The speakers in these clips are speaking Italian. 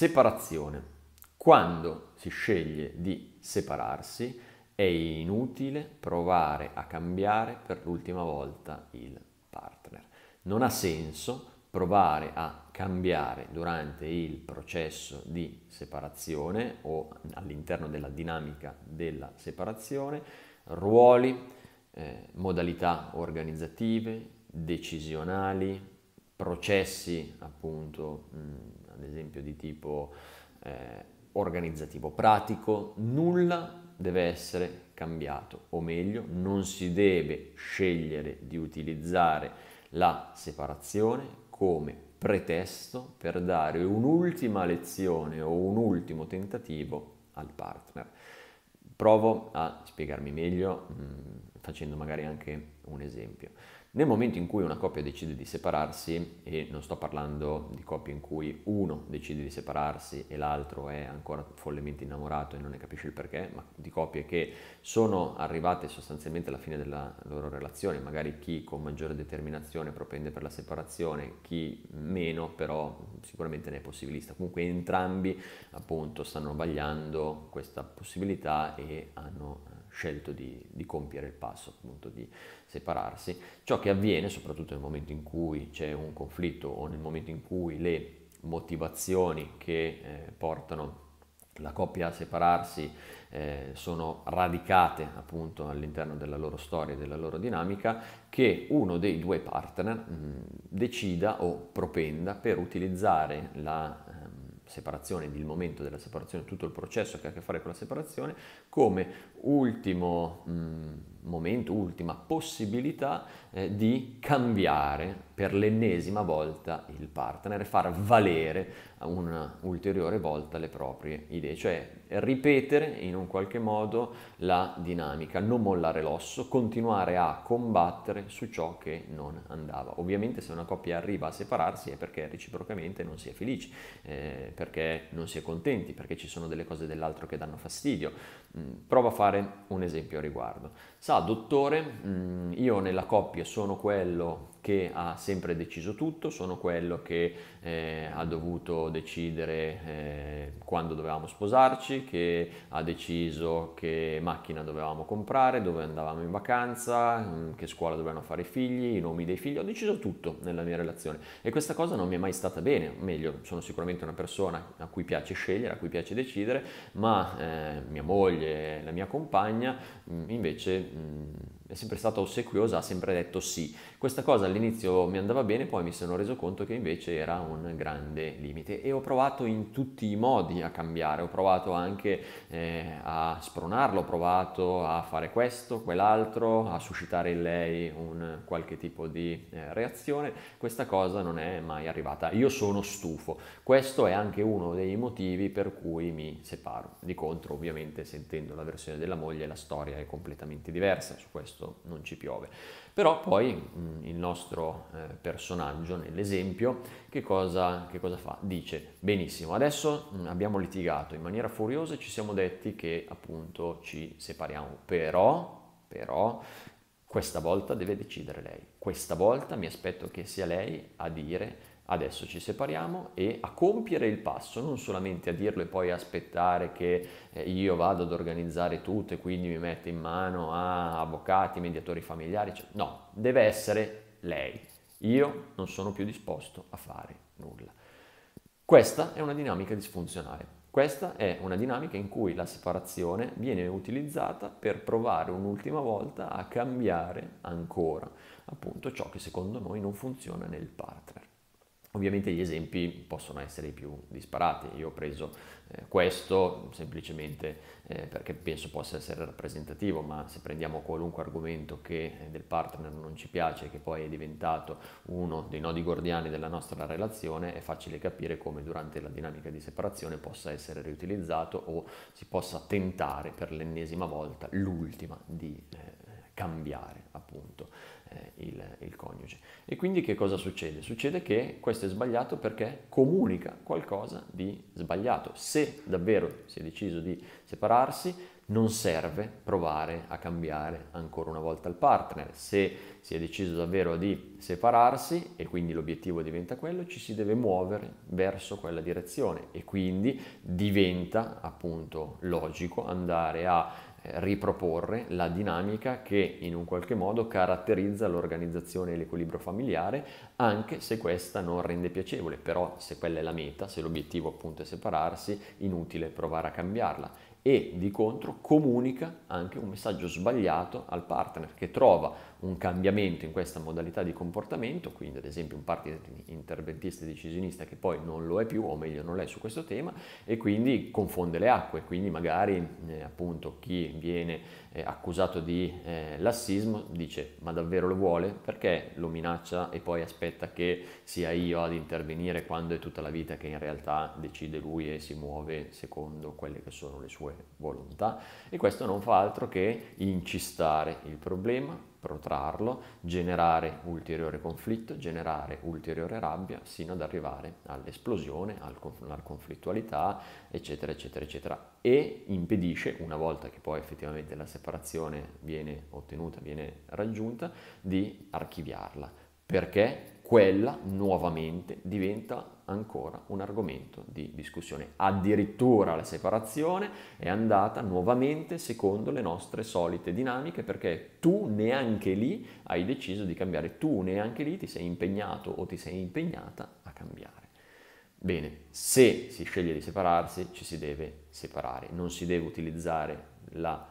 Separazione. Quando si sceglie di separarsi è inutile provare a cambiare per l'ultima volta il partner. Non ha senso provare a cambiare durante il processo di separazione o all'interno della dinamica della separazione ruoli, eh, modalità organizzative, decisionali, processi appunto, mh, ad esempio di tipo eh, organizzativo pratico, nulla deve essere cambiato, o meglio, non si deve scegliere di utilizzare la separazione come pretesto per dare un'ultima lezione o un ultimo tentativo al partner. Provo a spiegarmi meglio mh, facendo magari anche un esempio. Nel momento in cui una coppia decide di separarsi, e non sto parlando di coppie in cui uno decide di separarsi e l'altro è ancora follemente innamorato e non ne capisce il perché, ma di coppie che sono arrivate sostanzialmente alla fine della loro relazione, magari chi con maggiore determinazione propende per la separazione, chi meno, però sicuramente ne è possibilista. Comunque entrambi appunto stanno vagliando questa possibilità e hanno eh, scelto di, di compiere il passo appunto di separarsi. Ciò che avviene soprattutto nel momento in cui c'è un conflitto o nel momento in cui le motivazioni che eh, portano la coppia a separarsi eh, sono radicate appunto all'interno della loro storia e della loro dinamica che uno dei due partner mh, mm, decida o propenda per utilizzare la eh, separazione, il momento della separazione, tutto il processo che ha a che fare con la separazione, come ultimo... Mh, mm, momento, ultima possibilità eh, di cambiare per l'ennesima volta il partner e far valere un'ulteriore volta le proprie idee, cioè ripetere in un qualche modo la dinamica, non mollare l'osso, continuare a combattere su ciò che non andava. Ovviamente se una coppia arriva a separarsi è perché reciprocamente non si è felici, eh, perché non si è contenti, perché ci sono delle cose dell'altro che danno fastidio. Mm, prova a fare un esempio a riguardo. Salvo dottore, mm, io nella coppia sono quello che ha sempre deciso tutto, sono quello che eh, ha dovuto decidere eh, quando dovevamo sposarci, che ha deciso che macchina dovevamo comprare, dove andavamo in vacanza, mm, che scuola dovevano fare i figli, i nomi dei figli, ho deciso tutto nella mia relazione e questa cosa non mi è mai stata bene, o meglio, sono sicuramente una persona a cui piace scegliere, a cui piace decidere, ma eh, mia moglie, la mia compagna mm, invece... Mh, mm, è sempre stata ossequiosa, ha sempre detto sì. Questa cosa all'inizio mi andava bene, poi mi sono reso conto che invece era un grande limite e ho provato in tutti i modi a cambiare, ho provato anche eh, a spronarlo, ho provato a fare questo, quell'altro, a suscitare in lei un qualche tipo di eh, reazione, questa cosa non è mai arrivata. Io sono stufo, questo è anche uno dei motivi per cui mi separo. Di contro ovviamente sentendo la versione della moglie la storia è completamente diversa su questo agosto non ci piove. Però poi mh, mm, il nostro eh, personaggio nell'esempio che cosa, che cosa, fa? Dice benissimo, adesso mh, mm, abbiamo litigato in maniera furiosa e ci siamo detti che appunto ci separiamo, però, però questa volta deve decidere lei, questa volta mi aspetto che sia lei a dire adesso ci separiamo e a compiere il passo, non solamente a dirlo e poi aspettare che eh, io vado ad organizzare tutto e quindi mi metto in mano a avvocati, mediatori familiari, cioè, no, deve essere lei. Io non sono più disposto a fare nulla. Questa è una dinamica disfunzionale. Questa è una dinamica in cui la separazione viene utilizzata per provare un'ultima volta a cambiare ancora appunto ciò che secondo noi non funziona nel partner. Ovviamente gli esempi possono essere i più disparati, io ho preso eh, questo semplicemente eh, perché penso possa essere rappresentativo, ma se prendiamo qualunque argomento che eh, del partner non ci piace, che poi è diventato uno dei nodi gordiani della nostra relazione, è facile capire come durante la dinamica di separazione possa essere riutilizzato o si possa tentare per l'ennesima volta, l'ultima, di eh, cambiare appunto eh, il, il oggi. E quindi che cosa succede? Succede che questo è sbagliato perché comunica qualcosa di sbagliato. Se davvero si è deciso di separarsi, non serve provare a cambiare ancora una volta il partner. Se si è deciso davvero di separarsi e quindi l'obiettivo diventa quello, ci si deve muovere verso quella direzione e quindi diventa appunto logico andare a riproporre la dinamica che in un qualche modo caratterizza l'organizzazione e l'equilibrio familiare, anche se questa non rende piacevole, però se quella è la meta, se l'obiettivo appunto è separarsi, inutile provare a cambiarla e di contro comunica anche un messaggio sbagliato al partner che trova un cambiamento in questa modalità di comportamento, quindi ad esempio un partner interventista e decisionista che poi non lo è più, o meglio non lo è su questo tema, e quindi confonde le acque, quindi magari eh, appunto chi viene eh, accusato di eh, lassismo, dice ma davvero lo vuole? Perché lo minaccia e poi aspetta che sia io ad intervenire quando è tutta la vita che in realtà decide lui e si muove secondo quelle che sono le sue volontà? E questo non fa altro che incistare il problema, protrarlo, generare ulteriore conflitto, generare ulteriore rabbia, sino ad arrivare all'esplosione, alla conflittualità, eccetera, eccetera, eccetera. E impedisce, una volta che poi effettivamente la separazione viene ottenuta, viene raggiunta, di archiviarla, perché quella nuovamente diventa ancora un argomento di discussione. Addirittura la separazione è andata nuovamente secondo le nostre solite dinamiche perché tu neanche lì hai deciso di cambiare, tu neanche lì ti sei impegnato o ti sei impegnata a cambiare. Bene, se si sceglie di separarsi ci si deve separare, non si deve utilizzare la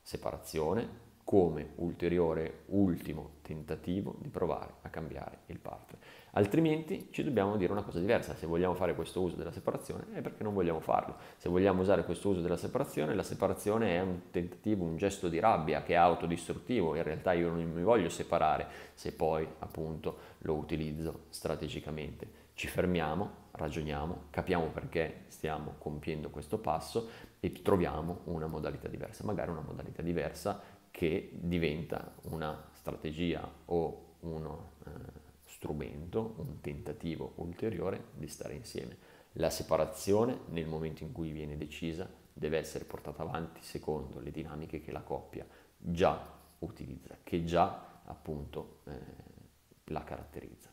separazione come ulteriore ultimo tentativo di provare a cambiare il partner. Altrimenti ci dobbiamo dire una cosa diversa, se vogliamo fare questo uso della separazione è eh, perché non vogliamo farlo, se vogliamo usare questo uso della separazione, la separazione è un tentativo, un gesto di rabbia che è autodistruttivo, in realtà io non mi voglio separare se poi appunto lo utilizzo strategicamente. Ci fermiamo, ragioniamo, capiamo perché stiamo compiendo questo passo e troviamo una modalità diversa, magari una modalità diversa che diventa una strategia o uno eh, strumento, un tentativo ulteriore di stare insieme. La separazione nel momento in cui viene decisa deve essere portata avanti secondo le dinamiche che la coppia già utilizza, che già appunto eh, la caratterizza.